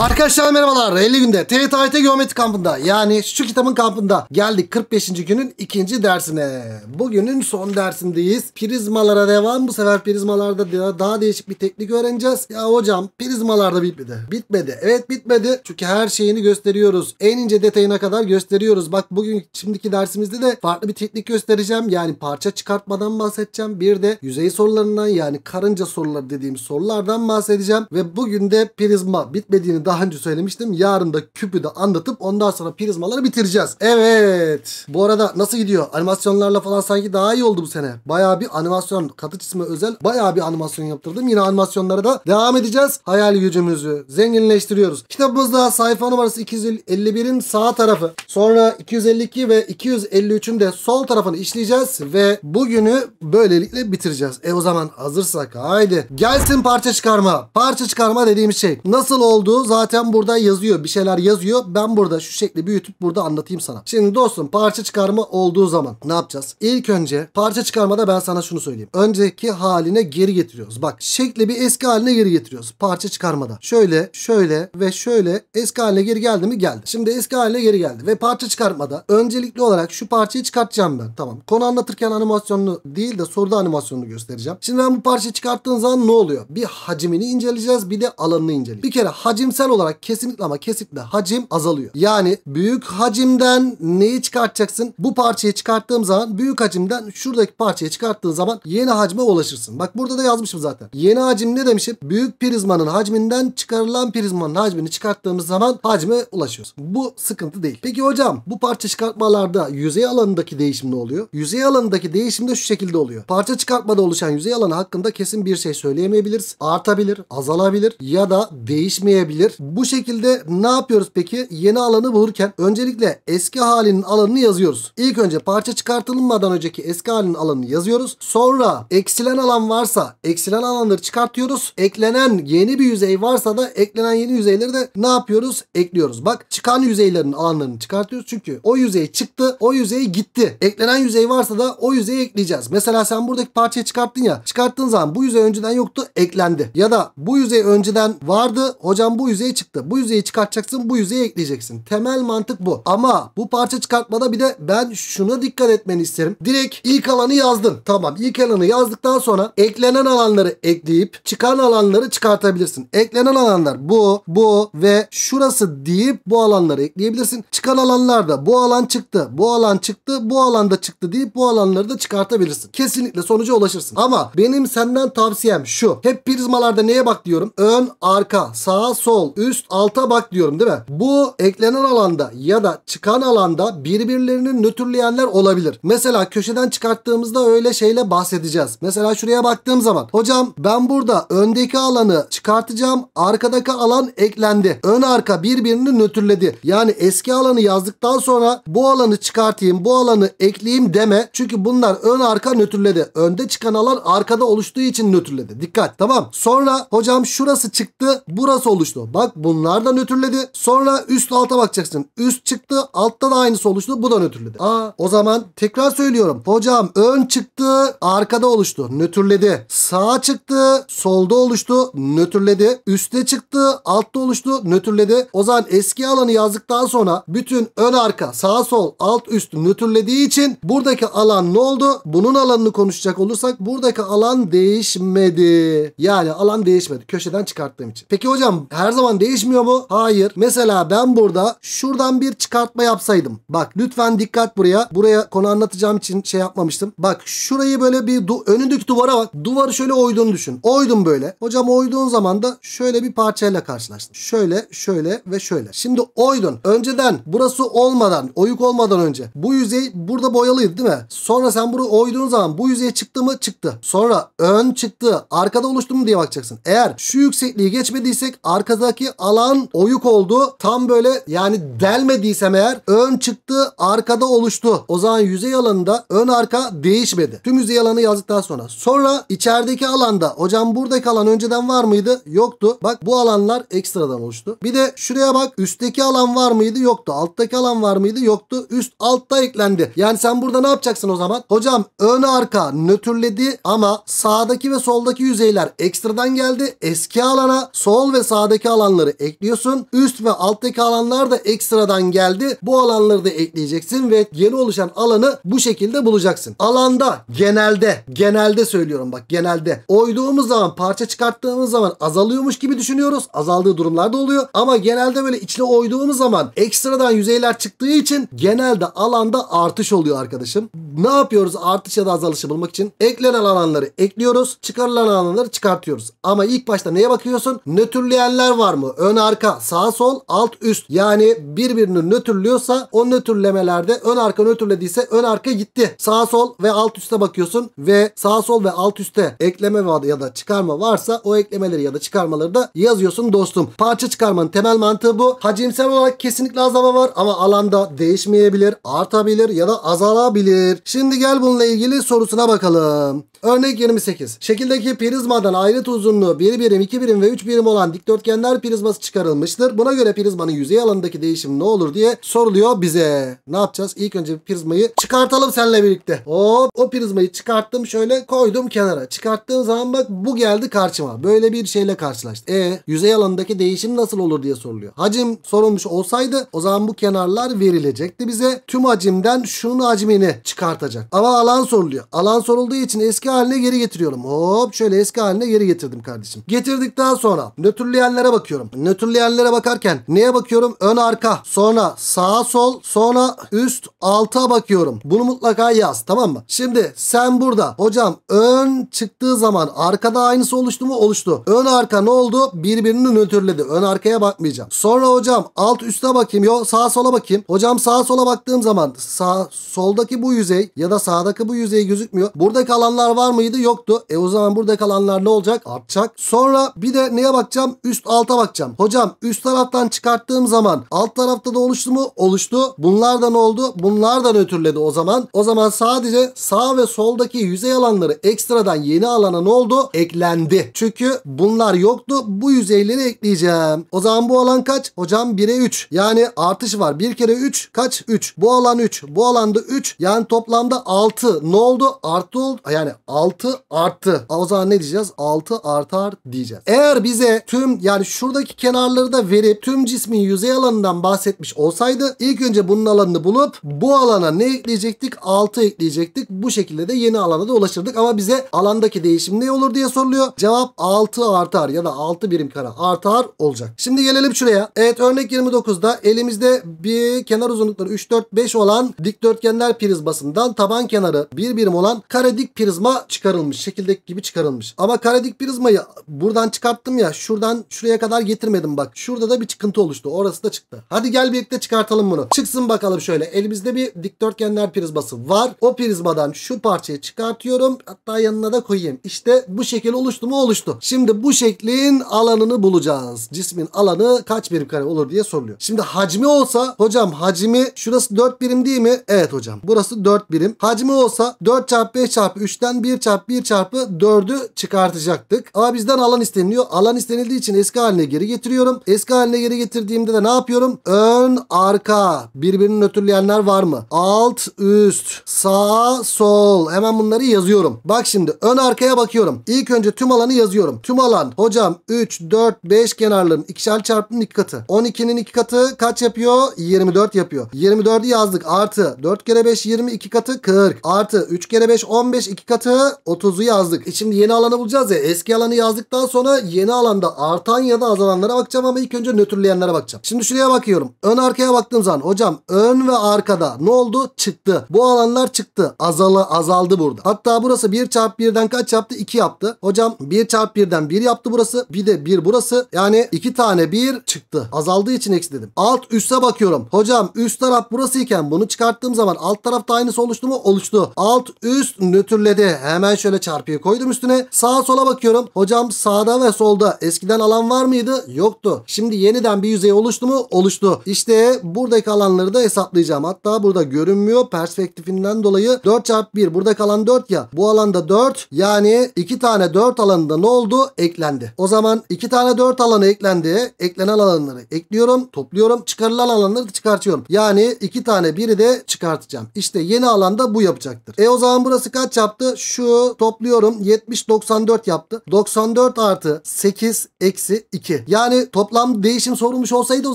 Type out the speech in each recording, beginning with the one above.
Arkadaşlar merhabalar 50 günde TYT Geometri kampında yani şu kitabın kampında geldik 45. günün ikinci dersine. Bugünün son dersindeyiz. Prizmalara devam bu sefer prizmalarda daha değişik bir teknik öğreneceğiz. Ya hocam prizmalarda bitmedi. Bitmedi evet bitmedi çünkü her şeyini gösteriyoruz. En ince detayına kadar gösteriyoruz. Bak bugün şimdiki dersimizde de farklı bir teknik göstereceğim. Yani parça çıkartmadan bahsedeceğim. Bir de yüzey sorularından yani karınca soruları dediğim sorulardan bahsedeceğim. Ve bugün de prizma bitmediğini daha önce söylemiştim. Yarın da küpü de anlatıp ondan sonra prizmaları bitireceğiz. Evet. Bu arada nasıl gidiyor? Animasyonlarla falan sanki daha iyi oldu bu sene. Bayağı bir animasyon katı çizme özel bayağı bir animasyon yaptırdım. Yine animasyonlara da devam edeceğiz. Hayal gücümüzü zenginleştiriyoruz. Kitabımızda sayfa numarası 251'in sağ tarafı. Sonra 252 ve 253'ün de sol tarafını işleyeceğiz ve bugünü böylelikle bitireceğiz. E o zaman hazırsak haydi. Gelsin parça çıkarma. Parça çıkarma dediğimiz şey. Nasıl oldu? Zaten zaten burada yazıyor. Bir şeyler yazıyor. Ben burada şu şekli büyütüp burada anlatayım sana. Şimdi dostum parça çıkarma olduğu zaman ne yapacağız? İlk önce parça çıkarmada ben sana şunu söyleyeyim. Önceki haline geri getiriyoruz. Bak şekli bir eski haline geri getiriyoruz. Parça çıkarmada. Şöyle, şöyle ve şöyle eski haline geri geldi mi? Geldi. Şimdi eski haline geri geldi. Ve parça çıkarmada öncelikli olarak şu parçayı çıkartacağım ben. Tamam. Konu anlatırken animasyonunu değil de soruda animasyonunu göstereceğim. Şimdi ben bu parçayı çıkarttığın zaman ne oluyor? Bir hacimini inceleyeceğiz bir de alanını inceleyeceğiz. Bir kere hacimsel hacimsel olarak kesinlikle ama kesinlikle hacim azalıyor. Yani büyük hacimden neyi çıkartacaksın? Bu parçayı çıkarttığım zaman büyük hacimden şuradaki parçayı çıkarttığın zaman yeni hacme ulaşırsın. Bak burada da yazmışım zaten. Yeni hacim ne demişim? Büyük prizmanın hacminden çıkarılan prizmanın hacmini çıkarttığımız zaman hacme ulaşıyorsun. Bu sıkıntı değil. Peki hocam bu parça çıkartmalarda yüzey alanındaki değişim ne oluyor? Yüzey alanındaki değişim de şu şekilde oluyor. Parça çıkartmada oluşan yüzey alanı hakkında kesin bir şey söyleyemeyebiliriz. Artabilir, azalabilir ya da değişmeyebilir olabilir. Bu şekilde ne yapıyoruz peki? Yeni alanı bulurken öncelikle eski halinin alanını yazıyoruz. İlk önce parça çıkartılmadan önceki eski halinin alanını yazıyoruz. Sonra eksilen alan varsa eksilen alanları çıkartıyoruz. Eklenen yeni bir yüzey varsa da eklenen yeni yüzeyleri de ne yapıyoruz? Ekliyoruz. Bak çıkan yüzeylerin alanlarını çıkartıyoruz. Çünkü o yüzey çıktı, o yüzey gitti. Eklenen yüzey varsa da o yüzeyi ekleyeceğiz. Mesela sen buradaki parçayı çıkarttın ya. Çıkarttığın zaman bu yüzey önceden yoktu, eklendi. Ya da bu yüzey önceden vardı. Hocam bu yüzey yüzeye çıktı. Bu yüzeyi çıkartacaksın bu yüzeyi ekleyeceksin. Temel mantık bu. Ama bu parça çıkartmada bir de ben şuna dikkat etmeni isterim. Direkt ilk alanı yazdın. Tamam ilk alanı yazdıktan sonra eklenen alanları ekleyip çıkan alanları çıkartabilirsin. Eklenen alanlar bu, bu ve şurası deyip bu alanları ekleyebilirsin. Çıkan alanlarda bu alan çıktı, bu alan çıktı, bu alanda çıktı deyip bu alanları da çıkartabilirsin. Kesinlikle sonuca ulaşırsın. Ama benim senden tavsiyem şu. Hep prizmalarda neye bak diyorum? Ön, arka, sağ, sol, üst alta bak diyorum değil mi? Bu eklenen alanda ya da çıkan alanda birbirlerini nötrleyenler olabilir. Mesela köşeden çıkarttığımızda öyle şeyle bahsedeceğiz. Mesela şuraya baktığım zaman hocam ben burada öndeki alanı çıkartacağım arkadaki alan eklendi. Ön arka birbirini nötrledi. Yani eski alanı yazdıktan sonra bu alanı çıkartayım bu alanı ekleyeyim deme. Çünkü bunlar ön arka nötrledi. Önde çıkan alan arkada oluştuğu için nötrledi. Dikkat tamam. Sonra hocam şurası çıktı burası oluştu. Bak Bak bunlardan nötrledi. Sonra üst alta bakacaksın. Üst çıktı altta da aynısı oluştu. Bu da nötrledi. Aa o zaman tekrar söylüyorum. Hocam ön çıktı arkada oluştu. Nötrledi. Sağa çıktı solda oluştu. Nötrledi. Üste çıktı altta oluştu. Nötrledi. O zaman eski alanı yazdıktan sonra bütün ön arka sağ sol alt üst nötrlediği için buradaki alan ne oldu? Bunun alanını konuşacak olursak buradaki alan değişmedi. Yani alan değişmedi. Köşeden çıkarttığım için. Peki hocam her zaman zaman değişmiyor mu? Hayır. Mesela ben burada şuradan bir çıkartma yapsaydım. Bak lütfen dikkat buraya. Buraya konu anlatacağım için şey yapmamıştım. Bak şurayı böyle bir du önündeki duvara bak. Duvarı şöyle oyduğunu düşün. Oydum böyle. Hocam oyduğun zaman da şöyle bir parçayla karşılaştım. Şöyle, şöyle ve şöyle. Şimdi oydun. Önceden burası olmadan, oyuk olmadan önce bu yüzey burada boyalıydı değil mi? Sonra sen bunu oyduğun zaman bu yüzeye çıktı mı? Çıktı. Sonra ön çıktı. Arkada oluştu mu diye bakacaksın. Eğer şu yüksekliği geçmediysek arkadaki ki alan oyuk oldu. Tam böyle yani delmediysem eğer ön çıktı arkada oluştu. O zaman yüzey alanında ön arka değişmedi. Tüm yüzey alanı yazdıktan sonra. Sonra içerideki alanda hocam buradaki alan önceden var mıydı? Yoktu. Bak bu alanlar ekstradan oluştu. Bir de şuraya bak üstteki alan var mıydı? Yoktu. Alttaki alan var mıydı? Yoktu. Üst altta eklendi. Yani sen burada ne yapacaksın o zaman? Hocam ön arka nötrledi ama sağdaki ve soldaki yüzeyler ekstradan geldi. Eski alana sol ve sağdaki alan alanları ekliyorsun. Üst ve alttaki alanlar da ekstradan geldi. Bu alanları da ekleyeceksin ve yeni oluşan alanı bu şekilde bulacaksın. Alanda genelde genelde söylüyorum bak genelde oyduğumuz zaman parça çıkarttığımız zaman azalıyormuş gibi düşünüyoruz. Azaldığı durumlarda oluyor ama genelde böyle içine oyduğumuz zaman ekstradan yüzeyler çıktığı için genelde alanda artış oluyor arkadaşım. Ne yapıyoruz artış ya da azalışı bulmak için? Eklenen alanları ekliyoruz. Çıkarılan alanları çıkartıyoruz. Ama ilk başta neye bakıyorsun? Nötrleyenler var var mı? Ön arka, sağ sol, alt üst. Yani birbirini nötrlüyorsa o nötrlemelerde ön arka nötrlediyse ön arka gitti. Sağ sol ve alt üste bakıyorsun ve sağ sol ve alt üste ekleme ya da çıkarma varsa o eklemeleri ya da çıkarmaları da yazıyorsun dostum. Parça çıkarmanın temel mantığı bu. Hacimsel olarak kesinlikle azalma var ama alanda değişmeyebilir, artabilir ya da azalabilir. Şimdi gel bununla ilgili sorusuna bakalım. Örnek 28. Şekildeki prizmadan ayrıt uzunluğu 1 birim, 2 birim ve 3 birim olan dikdörtgenler prizması çıkarılmıştır. Buna göre prizmanın yüzey alanındaki değişim ne olur diye soruluyor bize. Ne yapacağız? İlk önce prizmayı çıkartalım seninle birlikte. Hop o prizmayı çıkarttım şöyle koydum kenara. Çıkarttığım zaman bak bu geldi karşıma. Böyle bir şeyle karşılaştı. E yüzey alanındaki değişim nasıl olur diye soruluyor. Hacim sorulmuş olsaydı o zaman bu kenarlar verilecekti bize. Tüm hacimden şunun hacmini çıkartacak. Ama alan soruluyor. Alan sorulduğu için eski eski haline geri getiriyorum. Hop şöyle eski haline geri getirdim kardeşim. Getirdikten sonra nötrleyenlere bakıyorum. Nötrleyenlere bakarken neye bakıyorum? Ön arka sonra sağ, sol sonra üst alta bakıyorum. Bunu mutlaka yaz tamam mı? Şimdi sen burada hocam ön çıktığı zaman arkada aynısı oluştu mu? Oluştu. Ön arka ne oldu? Birbirini nötrledi. Ön arkaya bakmayacağım. Sonra hocam alt üste bakayım. Yo sağ sola bakayım. Hocam sağa sola baktığım zaman sağ soldaki bu yüzey ya da sağdaki bu yüzey gözükmüyor. Buradaki alanlar var var mıydı? Yoktu. E o zaman burada kalanlar ne olacak? Artacak. Sonra bir de neye bakacağım? Üst alta bakacağım. Hocam üst taraftan çıkarttığım zaman alt tarafta da oluştu mu? Oluştu. Bunlardan oldu. Bunlardan ötürledi o zaman. O zaman sadece sağ ve soldaki yüzey alanları ekstradan yeni alana ne oldu? Eklendi. Çünkü bunlar yoktu. Bu yüzeyleri ekleyeceğim. O zaman bu alan kaç? Hocam 1'e 3. Yani artış var. Bir kere 3 kaç? 3. Bu alan 3. Bu alanda 3. Yani toplamda 6. Ne oldu? Artı oldu. Yani 6 artı. O zaman ne diyeceğiz? 6 artar diyeceğiz. Eğer bize tüm yani şuradaki kenarları da verip tüm cismin yüzey alanından bahsetmiş olsaydı ilk önce bunun alanını bulup bu alana ne ekleyecektik? 6 ekleyecektik. Bu şekilde de yeni alana da ulaşırdık ama bize alandaki değişim ne olur diye soruluyor. Cevap 6 artar ya da 6 birim kare artar olacak. Şimdi gelelim şuraya. Evet örnek 29'da elimizde bir kenar uzunlukları 3, 4, 5 olan dikdörtgenler prizmasından taban kenarı 1 birim olan kare dik prizma çıkarılmış. Şekildeki gibi çıkarılmış. Ama karedik prizmayı buradan çıkarttım ya şuradan şuraya kadar getirmedim bak. Şurada da bir çıkıntı oluştu. Orası da çıktı. Hadi gel birlikte çıkartalım bunu. Çıksın bakalım şöyle. Elimizde bir dikdörtgenler prizması var. O prizmadan şu parçayı çıkartıyorum. Hatta yanına da koyayım. İşte bu şekil oluştu mu oluştu. Şimdi bu şeklin alanını bulacağız. Cismin alanı kaç birim kare olur diye soruluyor. Şimdi hacmi olsa hocam hacmi şurası 4 birim değil mi? Evet hocam. Burası 4 birim. Hacmi olsa 4 çarpı 5 çarpı 3'ten 1 çarpı 1 çarpı 4'ü çıkartacaktık. Ama bizden bana alan isteniliyor. Alan istenildiği için eski haline geri getiriyorum. Eski haline geri getirdiğimde de ne yapıyorum? Ön, arka. birbirinin nötrleyenler var mı? Alt, üst, sağ, sol. Hemen bunları yazıyorum. Bak şimdi ön arkaya bakıyorum. İlk önce tüm alanı yazıyorum. Tüm alan hocam 3, 4, 5 kenarların ikişer çarpımın iki katı. 12'nin iki katı kaç yapıyor? 24 yapıyor. 24'ü yazdık. Artı 4 kere 5 20 2 katı 40. Artı 3 kere 5 15 iki katı 30'u yazdık. E şimdi yeni alanı bulacağız ya. Eski alanı yazdık yazdıktan sonra yeni alanda artan ya da azalanlara bakacağım ama ilk önce nötrleyenlere bakacağım. Şimdi şuraya bakıyorum. Ön arkaya baktığım zaman hocam ön ve arkada ne oldu? Çıktı. Bu alanlar çıktı. Azalı azaldı burada. Hatta burası 1 çarpı 1'den kaç yaptı? 2 yaptı. Hocam 1 çarpı 1'den 1 yaptı burası. Bir de 1 burası. Yani 2 tane 1 çıktı. Azaldığı için eksi dedim. Alt üste bakıyorum. Hocam üst taraf burasıyken bunu çıkarttığım zaman alt tarafta aynısı oluştu mu? Oluştu. Alt üst nötrledi. Hemen şöyle çarpıyı koydum üstüne. Sağa sola bakıyorum. Hocam tam sağda ve solda. Eskiden alan var mıydı? Yoktu. Şimdi yeniden bir yüzey oluştu mu? Oluştu. İşte buradaki alanları da hesaplayacağım. Hatta burada görünmüyor perspektifinden dolayı 4 çarpı 1. Burada kalan 4 ya. Bu alanda 4 yani 2 tane 4 alanında ne oldu? Eklendi. O zaman 2 tane 4 alanı eklendi. Eklenen alanları ekliyorum, topluyorum. Çıkarılan alanları çıkartıyorum. Yani 2 tane biri de çıkartacağım. İşte yeni alanda bu yapacaktır. E o zaman burası kaç yaptı? Şu topluyorum 70-94 yaptı. 94 24 artı 8 eksi 2. Yani toplam değişim sorulmuş olsaydı o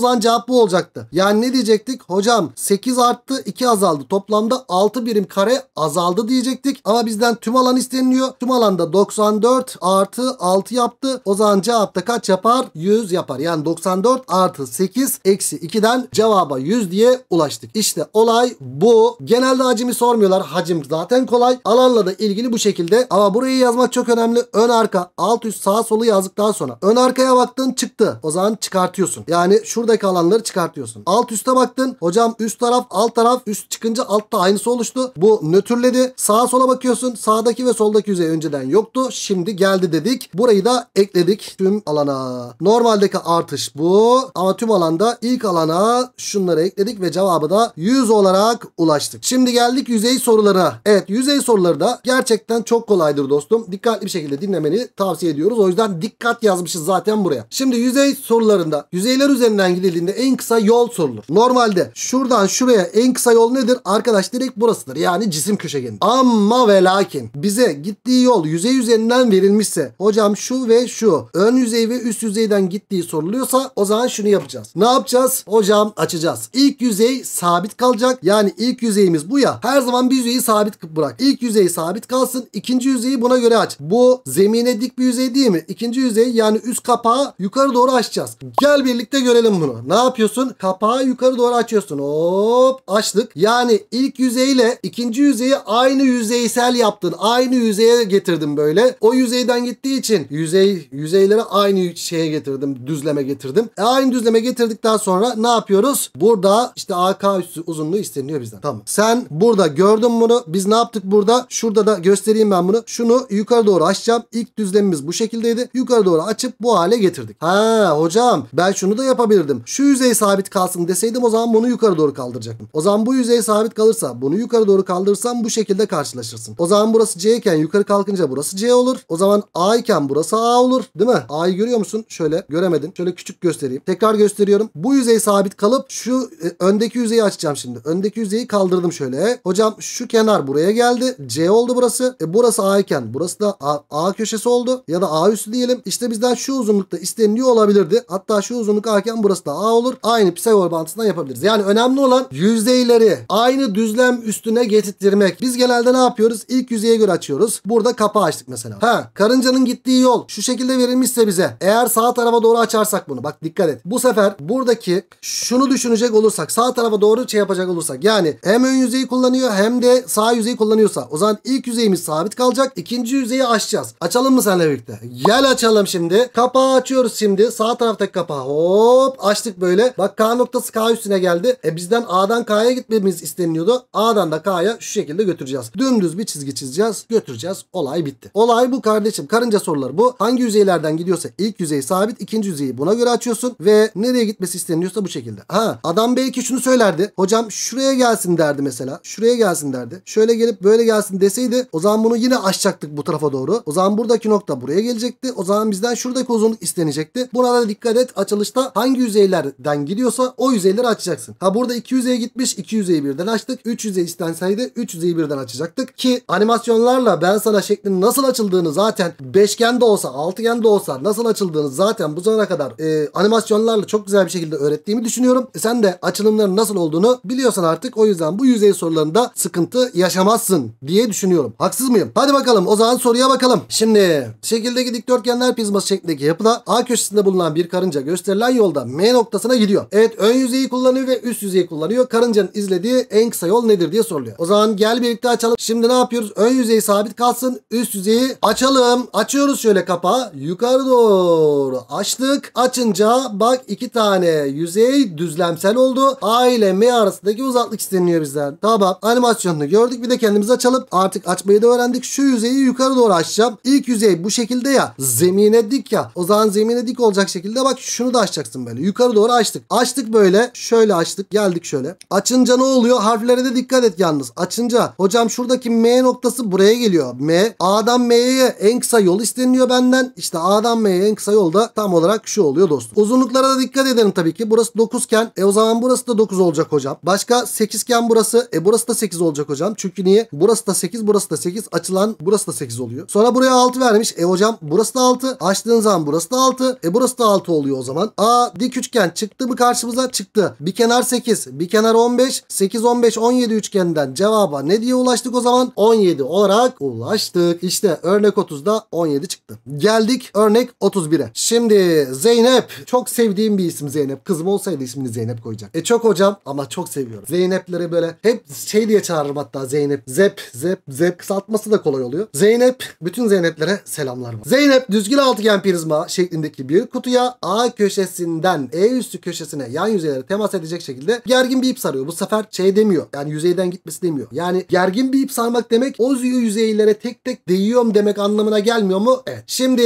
zaman cevap bu olacaktı. Yani ne diyecektik? Hocam 8 arttı 2 azaldı. Toplamda 6 birim kare azaldı diyecektik. Ama bizden tüm alan isteniliyor. Tüm alanda 94 artı 6 yaptı. O zaman cevapta kaç yapar? 100 yapar. Yani 94 artı 8 eksi 2'den cevaba 100 diye ulaştık. İşte olay bu. Genelde hacimi sormuyorlar. Hacim zaten kolay. Alanla da ilgili bu şekilde. Ama burayı yazmak çok önemli. Ön arka alt üst sağa solu yazdıktan sonra ön arkaya baktın çıktı. O zaman çıkartıyorsun. Yani şuradaki alanları çıkartıyorsun. Alt üste baktın. Hocam üst taraf alt taraf üst çıkınca altta aynısı oluştu. Bu nötrledi. Sağa sola bakıyorsun. Sağdaki ve soldaki yüzey önceden yoktu. Şimdi geldi dedik. Burayı da ekledik tüm alana. Normaldeki artış bu. Ama tüm alanda ilk alana şunları ekledik ve cevabı da 100 olarak ulaştık. Şimdi geldik yüzey sorulara. Evet yüzey soruları da gerçekten çok kolaydır dostum. Dikkatli bir şekilde dinlemeni tavsiye ediyorum ediyoruz. O yüzden dikkat yazmışız zaten buraya. Şimdi yüzey sorularında yüzeyler üzerinden gidildiğinde en kısa yol sorulur. Normalde şuradan şuraya en kısa yol nedir? Arkadaş direkt burasıdır. Yani cisim köşegeni. Ama ve lakin bize gittiği yol yüzey üzerinden verilmişse hocam şu ve şu ön yüzey ve üst yüzeyden gittiği soruluyorsa o zaman şunu yapacağız. Ne yapacağız? Hocam açacağız. İlk yüzey sabit kalacak. Yani ilk yüzeyimiz bu ya. Her zaman bir yüzeyi sabit bırak. İlk yüzey sabit kalsın. ikinci yüzeyi buna göre aç. Bu zemine dik bir yüzeydi değil mi? İkinci yüzeyi yani üst kapağı yukarı doğru açacağız. Gel birlikte görelim bunu. Ne yapıyorsun? Kapağı yukarı doğru açıyorsun. Hop açtık. Yani ilk yüzeyle ikinci yüzeyi aynı yüzeysel yaptın. Aynı yüzeye getirdin böyle. O yüzeyden gittiği için yüzey yüzeylere aynı şeye getirdim. Düzleme getirdim. E, aynı düzleme getirdikten sonra ne yapıyoruz? Burada işte AK üstü uzunluğu isteniyor bizden. Tamam. Sen burada gördün bunu. Biz ne yaptık burada? Şurada da göstereyim ben bunu. Şunu yukarı doğru açacağım. İlk düzlemimiz bu şekilde şekildeydi. Yukarı doğru açıp bu hale getirdik. Ha hocam ben şunu da yapabilirdim. Şu yüzey sabit kalsın deseydim o zaman bunu yukarı doğru kaldıracaktım. O zaman bu yüzey sabit kalırsa bunu yukarı doğru kaldırsam bu şekilde karşılaşırsın. O zaman burası C iken yukarı kalkınca burası C olur. O zaman A iken burası A olur. Değil mi? A'yı görüyor musun? Şöyle göremedin. Şöyle küçük göstereyim. Tekrar gösteriyorum. Bu yüzey sabit kalıp şu e, öndeki yüzeyi açacağım şimdi. Öndeki yüzeyi kaldırdım şöyle. Hocam şu kenar buraya geldi. C oldu burası. E, burası A iken burası da A, A köşesi oldu. Ya da A üstü diyelim. İşte bizden şu uzunlukta isteniliyor olabilirdi. Hatta şu uzunluk A'ken burası da A olur. Aynı Pisagor bantısından yapabiliriz. Yani önemli olan yüzeyleri aynı düzlem üstüne getirtmek. Biz genelde ne yapıyoruz? İlk yüzeye göre açıyoruz. Burada kapağı açtık mesela. Ha, karıncanın gittiği yol şu şekilde verilmişse bize. Eğer sağ tarafa doğru açarsak bunu. Bak dikkat et. Bu sefer buradaki şunu düşünecek olursak sağ tarafa doğru şey yapacak olursak. Yani hem ön yüzeyi kullanıyor hem de sağ yüzeyi kullanıyorsa. O zaman ilk yüzeyimiz sabit kalacak. İkinci yüzeyi açacağız. Açalım mı seninle birlikte? Gel açalım şimdi. Kapağı açıyoruz şimdi. Sağ taraftaki kapağı. Hop açtık böyle. Bak K noktası K üstüne geldi. E bizden A'dan K'ya gitmemiz isteniliyordu. A'dan da K'ya şu şekilde götüreceğiz. Dümdüz bir çizgi çizeceğiz. Götüreceğiz. Olay bitti. Olay bu kardeşim. Karınca soruları bu. Hangi yüzeylerden gidiyorsa ilk yüzey sabit. ikinci yüzeyi buna göre açıyorsun. Ve nereye gitmesi isteniyorsa bu şekilde. Ha adam belki şunu söylerdi. Hocam şuraya gelsin derdi mesela. Şuraya gelsin derdi. Şöyle gelip böyle gelsin deseydi o zaman bunu yine açacaktık bu tarafa doğru. O zaman buradaki nokta buraya gelecekti. O zaman bizden şuradaki uzunluk istenecekti. Buna da dikkat et. Açılışta hangi yüzeylerden gidiyorsa o yüzeyleri açacaksın. Ha burada 2 yüzeye gitmiş. 2 yüzeyi birden açtık. 3 yüzey istenseydi 3 yüzeyi birden açacaktık. Ki animasyonlarla ben sana şeklin nasıl açıldığını zaten beşgen de olsa altıgen de olsa nasıl açıldığını zaten bu zamana kadar e, animasyonlarla çok güzel bir şekilde öğrettiğimi düşünüyorum. E, sen de açılımların nasıl olduğunu biliyorsan artık o yüzden bu yüzey sorularında sıkıntı yaşamazsın diye düşünüyorum. Haksız mıyım? Hadi bakalım o zaman soruya bakalım. Şimdi şekilde şekildeki dikdörtgenler prizması şeklindeki yapıda A köşesinde bulunan bir karınca gösterilen yolda M noktasına gidiyor. Evet ön yüzeyi kullanıyor ve üst yüzeyi kullanıyor. Karıncanın izlediği en kısa yol nedir diye soruluyor. O zaman gel birlikte açalım. Şimdi ne yapıyoruz? Ön yüzeyi sabit kalsın. Üst yüzeyi açalım. Açıyoruz şöyle kapağı. Yukarı doğru açtık. Açınca bak iki tane yüzey düzlemsel oldu. A ile M arasındaki uzaklık isteniyor bizden. Tamam animasyonunu gördük. Bir de kendimiz açalım. Artık açmayı da öğrendik. Şu yüzeyi yukarı doğru açacağım. İlk yüzey bu şekilde şekilde ya zemine dik ya. O zaman zemine dik olacak şekilde bak şunu da açacaksın böyle. Yukarı doğru açtık. Açtık böyle. Şöyle açtık. Geldik şöyle. Açınca ne oluyor? Harflere de dikkat et yalnız. Açınca hocam şuradaki M noktası buraya geliyor. M. A'dan M'ye en kısa yol isteniliyor benden. İşte A'dan M'ye en kısa yolda tam olarak şu oluyor dostum. Uzunluklara da dikkat edelim tabii ki. Burası 9 iken e o zaman burası da 9 olacak hocam. Başka 8 iken burası e burası da 8 olacak hocam. Çünkü niye? Burası da 8 burası da 8 açılan burası da 8 oluyor. Sonra buraya 6 vermiş. E hocam Burası da 6. Açtığın zaman burası da 6. E burası da 6 oluyor o zaman. A dik üçgen çıktı mı karşımıza? Çıktı. Bir kenar 8. Bir kenar 15. 8, 15, 17 üçgeninden cevaba ne diye ulaştık o zaman? 17 olarak ulaştık. İşte örnek 30'da 17 çıktı. Geldik örnek 31'e. Şimdi Zeynep. Çok sevdiğim bir isim Zeynep. Kızım olsaydı ismini Zeynep koyacak. E çok hocam ama çok seviyorum. Zeynep'leri böyle hep şey diye çağırırım hatta Zeynep. Zep, Zep, Zep. Kısaltması da kolay oluyor. Zeynep. Bütün Zeynep'lere selamlar Zeynep düzgün altıgen prizma şeklindeki bir kutuya A köşesinden E üstü köşesine yan yüzeylere temas edecek şekilde gergin bir ip sarıyor. Bu sefer şey demiyor. Yani yüzeyden gitmesi demiyor. Yani gergin bir ip sarmak demek o yüzeylere tek tek değiyorum demek anlamına gelmiyor mu? Evet. Şimdi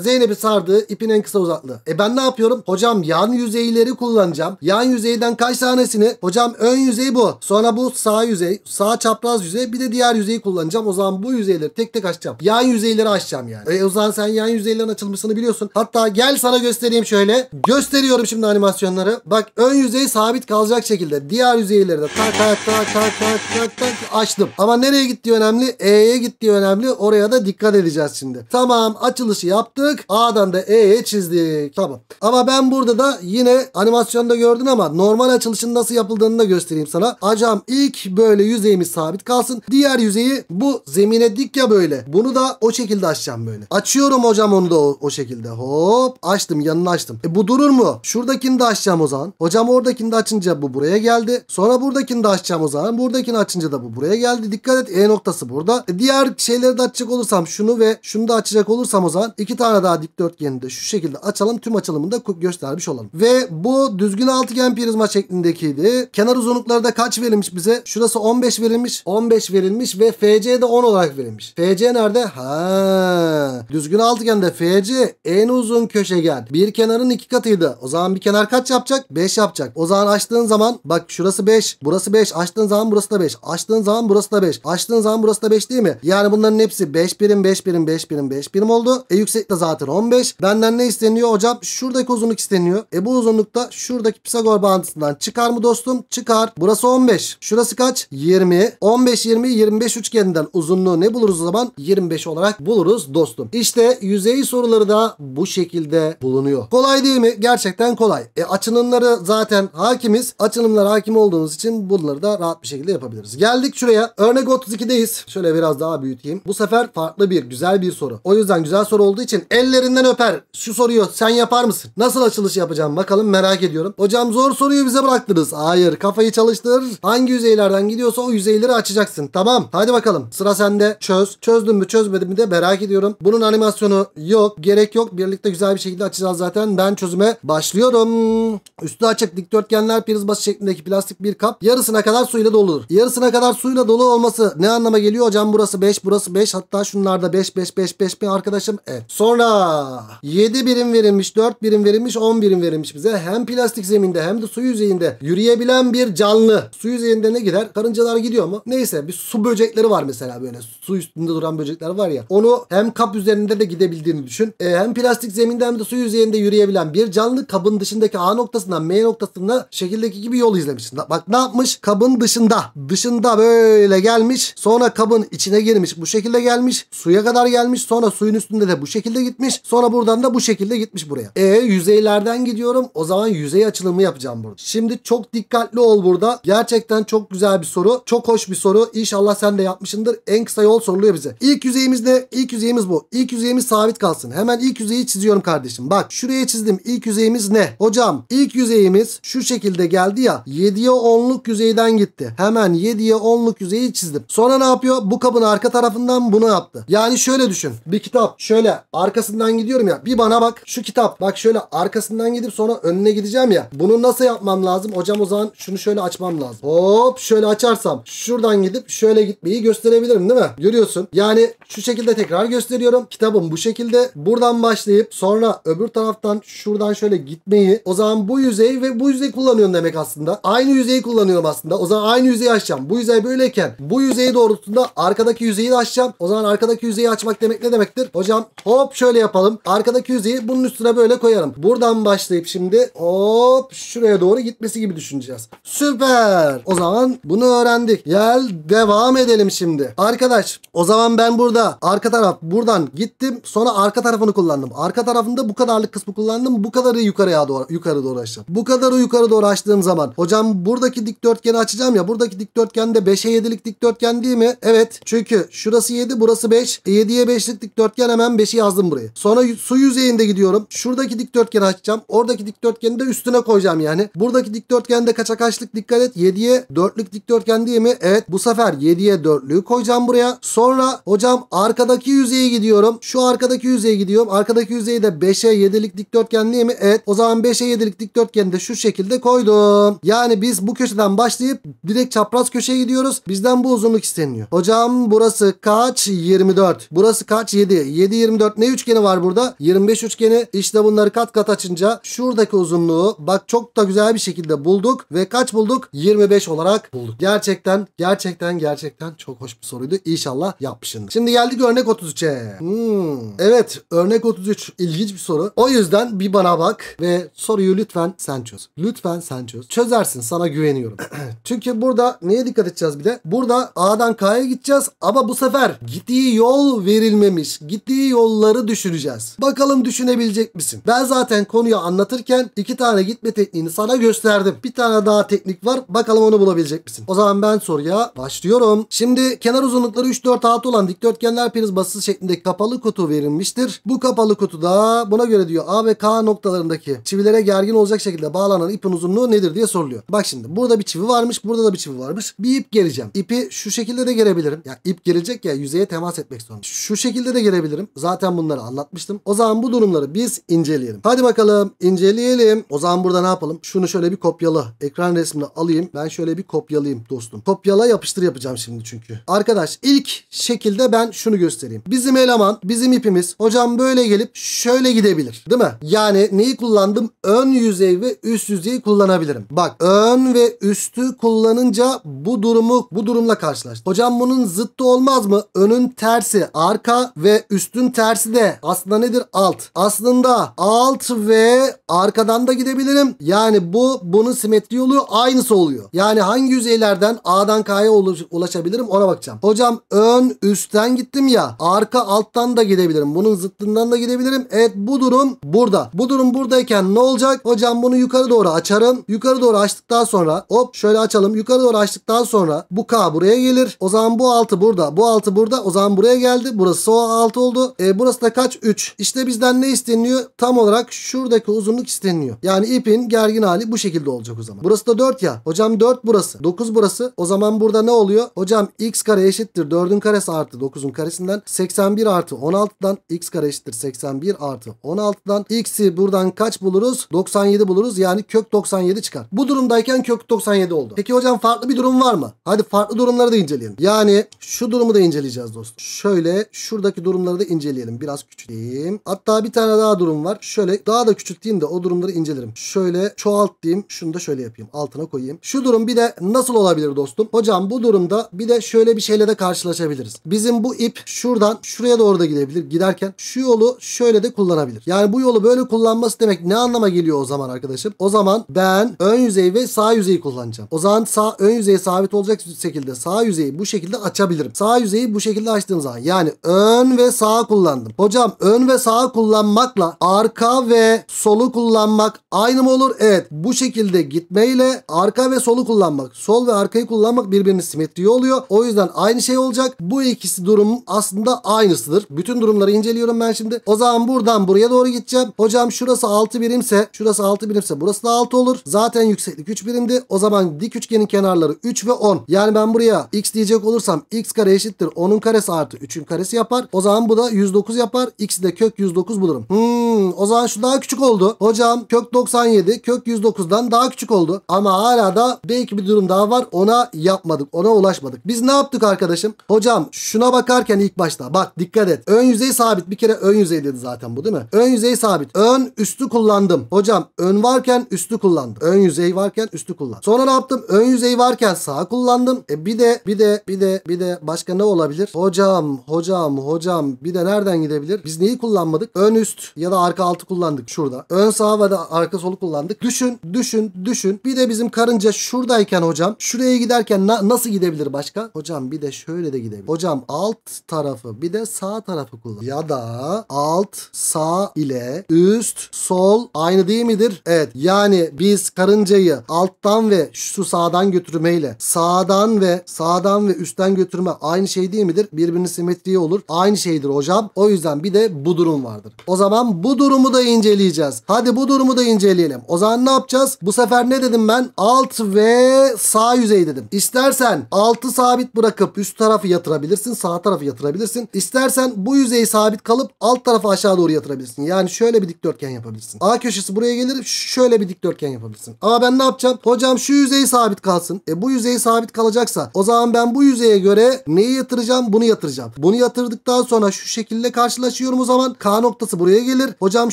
Zeynep'i sardı ipin en kısa uzaklığı. E ben ne yapıyorum? Hocam yan yüzeyleri kullanacağım. Yan yüzeyden kaç tanesini? Hocam ön yüzey bu. Sonra bu sağ yüzey, sağ çapraz yüzey bir de diğer yüzeyi kullanacağım. O zaman bu yüzeyleri tek tek açacağım. Yan yüzeyleri açacağım yani. E, Ozan sen yan yüzeylerin açılmışsını biliyorsun. Hatta gel sana göstereyim şöyle. Gösteriyorum şimdi animasyonları. Bak ön yüzey sabit kalacak şekilde. Diğer yüzeyleri de tak tak tak tak tak tak tak açtım. Ama nereye gittiği önemli? E'ye gittiği önemli. Oraya da dikkat edeceğiz şimdi. Tamam açılışı yaptık. A'dan da E'ye çizdik. Tamam. Ama ben burada da yine animasyonda gördün ama normal açılışın nasıl yapıldığını da göstereyim sana. Acam ilk böyle yüzeyimiz sabit kalsın. Diğer yüzeyi bu zemine dik ya böyle. Bunu da o şekilde açacağım böyle. Açıyorum hocam onu da o, o şekilde. Hop açtım yanını açtım. E bu durur mu? Şuradakini de açacağım o zaman. Hocam oradakini de açınca bu buraya geldi. Sonra buradakini de açacağım o zaman. Buradakini açınca da bu buraya geldi. Dikkat et E noktası burada. E diğer şeyleri de açacak olursam şunu ve şunu da açacak olursam o zaman iki tane daha dikdörtgeni de şu şekilde açalım. Tüm açılımını da göstermiş olalım. Ve bu düzgün altıgen prizma şeklindekiydi. Kenar uzunlukları da kaç verilmiş bize? Şurası 15 verilmiş. 15 verilmiş ve FC de 10 olarak verilmiş. FC nerede? Ha. Düzgün altıgen de FC en uzun köşegen. Bir kenarın iki katıydı. O zaman bir kenar kaç yapacak? 5 yapacak. O zaman açtığın zaman bak şurası 5. Burası 5. Açtığın zaman burası da 5. Açtığın zaman burası da 5. Açtığın zaman burası da 5 değil mi? Yani bunların hepsi 5 birim 5 birim 5 birim 5 birim oldu. E yüksek de zaten 15. Benden ne isteniyor hocam? Şuradaki uzunluk isteniyor. E bu uzunlukta şuradaki Pisagor bağıntısından çıkar mı dostum? Çıkar. Burası 15. Şurası kaç? 20. 15 20 25 üçgeninden uzunluğu ne buluruz o zaman? 25 olarak buluruz dostum. İşte yüzey soruları da bu şekilde bulunuyor. Kolay değil mi? Gerçekten kolay. E açılımları zaten hakimiz. Açılımlar hakim olduğumuz için bunları da rahat bir şekilde yapabiliriz. Geldik şuraya. Örnek 32'deyiz. Şöyle biraz daha büyüteyim. Bu sefer farklı bir güzel bir soru. O yüzden güzel soru olduğu için ellerinden öper. Şu soruyu sen yapar mısın? Nasıl açılış yapacağım bakalım merak ediyorum. Hocam zor soruyu bize bıraktınız. Hayır kafayı çalıştır. Hangi yüzeylerden gidiyorsa o yüzeyleri açacaksın. Tamam hadi bakalım sıra sende çöz. Çözdün mü çözmedin mi de merak ediyorum. Bunun bunun animasyonu yok. Gerek yok. Birlikte güzel bir şekilde açacağız zaten. Ben çözüme başlıyorum. Üstü açık dikdörtgenler pirizbası şeklindeki plastik bir kap yarısına kadar suyla doludur. Yarısına kadar suyla dolu olması ne anlama geliyor hocam? Burası 5, burası 5. Hatta şunlarda 5, 5, 5, 5 mi arkadaşım? Evet. Sonra 7 birim verilmiş, 4 birim verilmiş, 10 birim verilmiş bize. Hem plastik zeminde hem de su yüzeyinde yürüyebilen bir canlı. Su yüzeyinde ne gider? Karıncalar gidiyor mu? Neyse bir su böcekleri var mesela böyle. Su üstünde duran böcekler var ya. Onu hem kap üzerinde üzerinde de gidebildiğini düşün. E, hem plastik zeminde hem de su yüzeyinde yürüyebilen bir canlı kabın dışındaki A noktasından M noktasına şekildeki gibi yol izlemiş. Bak ne yapmış? Kabın dışında. Dışında böyle gelmiş. Sonra kabın içine girmiş. Bu şekilde gelmiş. Suya kadar gelmiş. Sonra suyun üstünde de bu şekilde gitmiş. Sonra buradan da bu şekilde gitmiş buraya. E yüzeylerden gidiyorum. O zaman yüzey açılımı yapacağım burada. Şimdi çok dikkatli ol burada. Gerçekten çok güzel bir soru. Çok hoş bir soru. İnşallah sen de yapmışsındır. En kısa yol soruluyor bize. İlk yüzeyimiz ne? İlk yüzeyimiz bu. İlk İlk yüzeyimiz sabit kalsın. Hemen ilk yüzeyi çiziyorum kardeşim. Bak şuraya çizdim. İlk yüzeyimiz ne? Hocam ilk yüzeyimiz şu şekilde geldi ya. 7'ye 10'luk yüzeyden gitti. Hemen 7'ye 10'luk yüzeyi çizdim. Sonra ne yapıyor? Bu kabın arka tarafından bunu yaptı. Yani şöyle düşün. Bir kitap şöyle arkasından gidiyorum ya. Bir bana bak. Şu kitap bak şöyle arkasından gidip sonra önüne gideceğim ya. Bunu nasıl yapmam lazım? Hocam o zaman şunu şöyle açmam lazım. Hop şöyle açarsam şuradan gidip şöyle gitmeyi gösterebilirim değil mi? Görüyorsun. Yani şu şekilde tekrar gösteriyorum kitabım bu şekilde. Buradan başlayıp sonra öbür taraftan şuradan şöyle gitmeyi o zaman bu yüzeyi ve bu yüzeyi kullanıyorum demek aslında. Aynı yüzeyi kullanıyorum aslında. O zaman aynı yüzeyi açacağım. Bu yüzey böyleyken bu yüzeyi doğrultusunda arkadaki yüzeyi de açacağım. O zaman arkadaki yüzeyi açmak demek ne demektir? Hocam hop şöyle yapalım. Arkadaki yüzeyi bunun üstüne böyle koyarım. Buradan başlayıp şimdi hop şuraya doğru gitmesi gibi düşüneceğiz. Süper. O zaman bunu öğrendik. Gel devam edelim şimdi. Arkadaş o zaman ben burada arka taraf buradan Gittim sonra arka tarafını kullandım. Arka tarafında bu kadarlık kısmı kullandım. Bu kadarı yukarıya doğru yukarı doğru açtım. Bu kadarı yukarı doğru açtığım zaman hocam buradaki dikdörtgeni açacağım ya. Buradaki dikdörtgen de 5'e 7'lik dikdörtgen değil mi? Evet. Çünkü şurası 7 burası 5. 7'ye 5'lik dikdörtgen hemen 5'i yazdım buraya. Sonra su yüzeyinde gidiyorum. Şuradaki dikdörtgeni açacağım. Oradaki dikdörtgeni de üstüne koyacağım yani. Buradaki dikdörtgende kaça kaçlık dikkat et. 7'ye 4'lük dikdörtgen değil mi? Evet. Bu sefer 7'ye 4'lüğü koyacağım buraya. Sonra hocam arkadaki yüzeye gidiyorum gidiyorum. Şu arkadaki yüzeye gidiyorum. Arkadaki yüzeyi de 5'e 7'lik dikdörtgen değil mi? Evet. O zaman 5'e 7'lik dikdörtgeni de şu şekilde koydum. Yani biz bu köşeden başlayıp direkt çapraz köşeye gidiyoruz. Bizden bu uzunluk isteniyor. Hocam burası kaç? 24. Burası kaç? 7. 7 24 ne üçgeni var burada? 25 üçgeni. İşte bunları kat kat açınca şuradaki uzunluğu bak çok da güzel bir şekilde bulduk ve kaç bulduk? 25 olarak bulduk. Gerçekten gerçekten gerçekten çok hoş bir soruydu. İnşallah yapmışsındır. Şimdi geldik örnek 33'e. Hmm. Hmm. Evet örnek 33 ilginç bir soru. O yüzden bir bana bak ve soruyu lütfen sen çöz. Lütfen sen çöz. Çözersin sana güveniyorum. Çünkü burada neye dikkat edeceğiz bir de? Burada A'dan K'ya gideceğiz ama bu sefer gittiği yol verilmemiş. Gittiği yolları düşüneceğiz. Bakalım düşünebilecek misin? Ben zaten konuyu anlatırken iki tane gitme tekniğini sana gösterdim. Bir tane daha teknik var. Bakalım onu bulabilecek misin? O zaman ben soruya başlıyorum. Şimdi kenar uzunlukları 3, 4, 6 olan dikdörtgenler priz basısı şeklindeki kapı kapalı kutu verilmiştir. Bu kapalı kutuda buna göre diyor A ve K noktalarındaki çivilere gergin olacak şekilde bağlanan ipin uzunluğu nedir diye soruluyor. Bak şimdi burada bir çivi varmış burada da bir çivi varmış. Bir ip gereceğim. İpi şu şekilde de gelebilirim. Ya ip gelecek ya yüzeye temas etmek zorunda. Şu şekilde de gelebilirim. Zaten bunları anlatmıştım. O zaman bu durumları biz inceleyelim. Hadi bakalım inceleyelim. O zaman burada ne yapalım? Şunu şöyle bir kopyala. Ekran resmini alayım. Ben şöyle bir kopyalayayım dostum. Kopyala yapıştır yapacağım şimdi çünkü. Arkadaş ilk şekilde ben şunu göstereyim. Bizim eleman zaman bizim ipimiz hocam böyle gelip şöyle gidebilir. Değil mi? Yani neyi kullandım? Ön yüzey ve üst yüzeyi kullanabilirim. Bak ön ve üstü kullanınca bu durumu bu durumla karşılaştım. Hocam bunun zıttı olmaz mı? Önün tersi arka ve üstün tersi de aslında nedir? Alt. Aslında alt ve arkadan da gidebilirim. Yani bu bunun simetri oluyor. Aynısı oluyor. Yani hangi yüzeylerden A'dan K'ya ulaşabilirim ona bakacağım. Hocam ön üstten gittim ya. Arka alttan zıttan da gidebilirim. Bunun zıttından da gidebilirim. Evet bu durum burada. Bu durum buradayken ne olacak? Hocam bunu yukarı doğru açarım. Yukarı doğru açtıktan sonra hop şöyle açalım. Yukarı doğru açtıktan sonra bu K buraya gelir. O zaman bu 6 burada. Bu 6 burada. O zaman buraya geldi. Burası o 6 oldu. E, burası da kaç? 3. İşte bizden ne isteniyor? Tam olarak şuradaki uzunluk isteniyor. Yani ipin gergin hali bu şekilde olacak o zaman. Burası da 4 ya. Hocam 4 burası. 9 burası. O zaman burada ne oluyor? Hocam x kare eşittir. 4'ün karesi artı 9'un karesinden 81 artı artı 16'dan x kare eşittir 81 artı 16'dan x'i buradan kaç buluruz? 97 buluruz. Yani kök 97 çıkar. Bu durumdayken kök 97 oldu. Peki hocam farklı bir durum var mı? Hadi farklı durumları da inceleyelim. Yani şu durumu da inceleyeceğiz dostum. Şöyle şuradaki durumları da inceleyelim. Biraz küçüleyim. Hatta bir tane daha durum var. Şöyle daha da küçülteyim de o durumları incelerim. Şöyle çoğaltayım Şunu da şöyle yapayım. Altına koyayım. Şu durum bir de nasıl olabilir dostum? Hocam bu durumda bir de şöyle bir şeyle de karşılaşabiliriz. Bizim bu ip şuradan şuraya doğru da gidebilir. Giderken şu yolu şöyle de kullanabilir. Yani bu yolu böyle kullanması demek ne anlama geliyor o zaman arkadaşım? O zaman ben ön yüzey ve sağ yüzeyi kullanacağım. O zaman sağ ön yüzey sabit olacak şekilde sağ yüzeyi bu şekilde açabilirim. Sağ yüzeyi bu şekilde açtığım zaman yani ön ve sağ kullandım. Hocam ön ve sağ kullanmakla arka ve solu kullanmak aynı mı olur? Evet. Bu şekilde gitmeyle arka ve solu kullanmak, sol ve arkayı kullanmak birbirini simetriği oluyor. O yüzden aynı şey olacak. Bu ikisi durum aslında aynısıdır. Bütün durumları inceliyorum ben şimdi. O zaman buradan buraya doğru gideceğim. Hocam şurası 6 birimse şurası 6 birimse burası da 6 olur. Zaten yükseklik 3 birimdi. O zaman dik üçgenin kenarları 3 ve 10. Yani ben buraya x diyecek olursam x kare eşittir 10'un karesi artı 3'ün karesi yapar. O zaman bu da 109 yapar. X'i de kök 109 bulurum. Hmm, o zaman şu daha küçük oldu. Hocam kök 97 kök 109'dan daha küçük oldu. Ama hala da belki bir durum daha var. Ona yapmadık. Ona ulaşmadık. Biz ne yaptık arkadaşım? Hocam şuna bakarken ilk başta bak dikkat et. Evet. Ön yüzey sabit. Bir kere ön yüzey dedi zaten bu değil mi? Ön yüzey sabit. Ön üstü kullandım. Hocam ön varken üstü kullandım. Ön yüzey varken üstü kullandım. Sonra ne yaptım? Ön yüzey varken sağ kullandım. E bir de bir de bir de bir de başka ne olabilir? Hocam hocam hocam bir de nereden gidebilir? Biz neyi kullanmadık? Ön üst ya da arka altı kullandık şurada. Ön sağ ve de arka solu kullandık. Düşün düşün düşün. Bir de bizim karınca şuradayken hocam şuraya giderken na nasıl gidebilir başka? Hocam bir de şöyle de gidebilir. Hocam alt tarafı bir de sağ tarafı tarafı kullan. Ya da alt sağ ile üst sol aynı değil midir? Evet. Yani biz karıncayı alttan ve şu sağdan götürmeyle sağdan ve sağdan ve üstten götürme aynı şey değil midir? Birbirinin simetriği olur. Aynı şeydir hocam. O yüzden bir de bu durum vardır. O zaman bu durumu da inceleyeceğiz. Hadi bu durumu da inceleyelim. O zaman ne yapacağız? Bu sefer ne dedim ben? Alt ve sağ yüzey dedim. İstersen altı sabit bırakıp üst tarafı yatırabilirsin. Sağ tarafı yatırabilirsin. İstersen bu yüzeyi sabit kalıp alt tarafı aşağı doğru yatırabilirsin. Yani şöyle bir dikdörtgen yapabilirsin. A köşesi buraya gelir şöyle bir dikdörtgen yapabilirsin. Ama ben ne yapacağım? Hocam şu yüzey sabit kalsın. E bu yüzey sabit kalacaksa o zaman ben bu yüzeye göre neyi yatıracağım? Bunu yatıracağım. Bunu yatırdıktan sonra şu şekilde karşılaşıyorum o zaman. K noktası buraya gelir. Hocam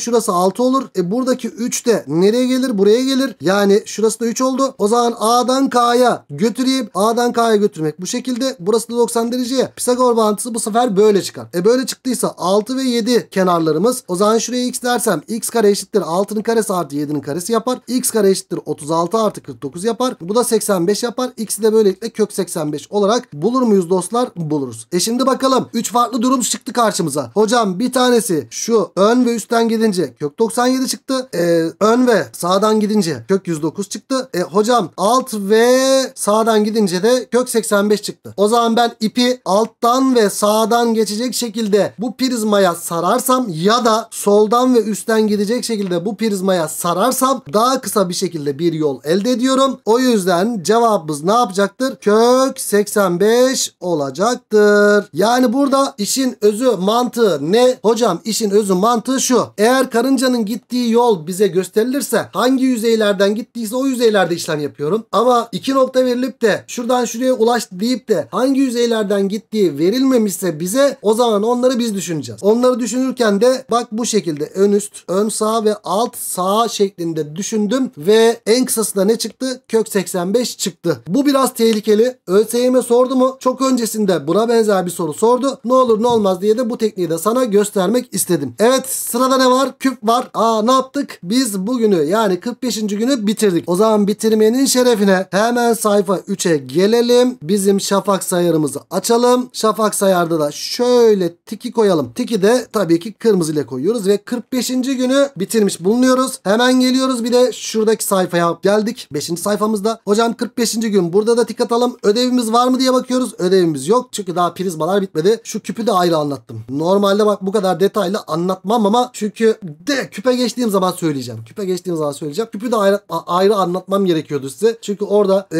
şurası 6 olur. E buradaki 3 de nereye gelir? Buraya gelir. Yani şurası da 3 oldu. O zaman A'dan K'ya götüreyim. A'dan K'ya götürmek bu şekilde. Burası da 90 dereceye. Pisagor bağıntısı bu sefer böyle çıkar. E böyle çıktıysa 6 ve 7 kenarlarımız. O zaman şuraya x dersem x kare eşittir 6'nın karesi artı 7'nin karesi yapar. x kare eşittir 36 artı 49 yapar. Bu da 85 yapar. X'i de böylelikle kök 85 olarak bulur muyuz dostlar? Buluruz. E şimdi bakalım 3 farklı durum çıktı karşımıza. Hocam bir tanesi şu ön ve üstten gidince kök 97 çıktı. E, ön ve sağdan gidince kök 109 çıktı. E, hocam alt ve sağdan gidince de kök 85 çıktı. O zaman ben ipi alttan ve sağdan geçecek şekilde şekilde bu prizmaya sararsam ya da soldan ve üstten gidecek şekilde bu prizmaya sararsam daha kısa bir şekilde bir yol elde ediyorum. O yüzden cevabımız ne yapacaktır? Kök 85 olacaktır. Yani burada işin özü mantığı ne? Hocam işin özü mantığı şu. Eğer karıncanın gittiği yol bize gösterilirse hangi yüzeylerden gittiyse o yüzeylerde işlem yapıyorum. Ama iki nokta verilip de şuradan şuraya ulaştı deyip de hangi yüzeylerden gittiği verilmemişse bize o zaman onları biz düşüneceğiz. Onları düşünürken de bak bu şekilde ön üst, ön sağ ve alt sağ şeklinde düşündüm ve en da ne çıktı? Kök 85 çıktı. Bu biraz tehlikeli. ÖSYM sordu mu? Çok öncesinde buna benzer bir soru sordu. Ne olur ne olmaz diye de bu tekniği de sana göstermek istedim. Evet sırada ne var? Küp var. Aa ne yaptık? Biz bugünü yani 45. günü bitirdik. O zaman bitirmenin şerefine hemen sayfa 3'e gelelim. Bizim şafak sayarımızı açalım. Şafak sayarda da şöyle tiki koyalım. Tiki de tabii ki kırmızı ile koyuyoruz ve 45. günü bitirmiş bulunuyoruz. Hemen geliyoruz bir de şuradaki sayfaya geldik. 5. sayfamızda. Hocam 45. gün burada da tik atalım. Ödevimiz var mı diye bakıyoruz. Ödevimiz yok. Çünkü daha prizmalar bitmedi. Şu küpü de ayrı anlattım. Normalde bak bu kadar detaylı anlatmam ama çünkü de küpe geçtiğim zaman söyleyeceğim. Küpe geçtiğim zaman söyleyeceğim. Küpü de ayrı, ayrı anlatmam gerekiyordu size. Çünkü orada e,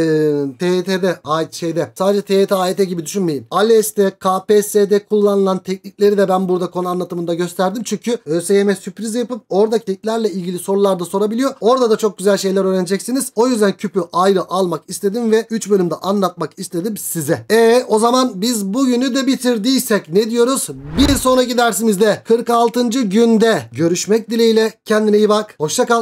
TYT'de şeyde sadece TET, AYT gibi düşünmeyin. ALES'te KPSS'de kullanılan tek teknikleri de ben burada konu anlatımında gösterdim. Çünkü ÖSYM sürpriz yapıp oradaki tekniklerle ilgili sorular da sorabiliyor. Orada da çok güzel şeyler öğreneceksiniz. O yüzden küpü ayrı almak istedim ve 3 bölümde anlatmak istedim size. E o zaman biz bugünü de bitirdiysek ne diyoruz? Bir sonraki dersimizde 46. günde görüşmek dileğiyle. Kendine iyi bak. Hoşça kal.